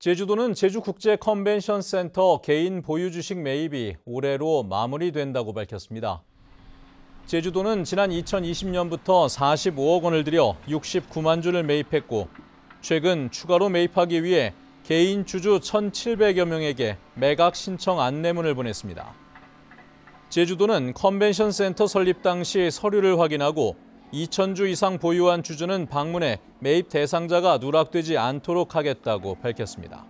제주도는 제주국제컨벤션센터 개인 보유주식 매입이 올해로 마무리된다고 밝혔습니다. 제주도는 지난 2020년부터 45억 원을 들여 69만 주를 매입했고 최근 추가로 매입하기 위해 개인 주주 1,700여 명에게 매각 신청 안내문을 보냈습니다. 제주도는 컨벤션센터 설립 당시 서류를 확인하고 2천주 이상 보유한 주주는 방문해 매입 대상자가 누락되지 않도록 하겠다고 밝혔습니다.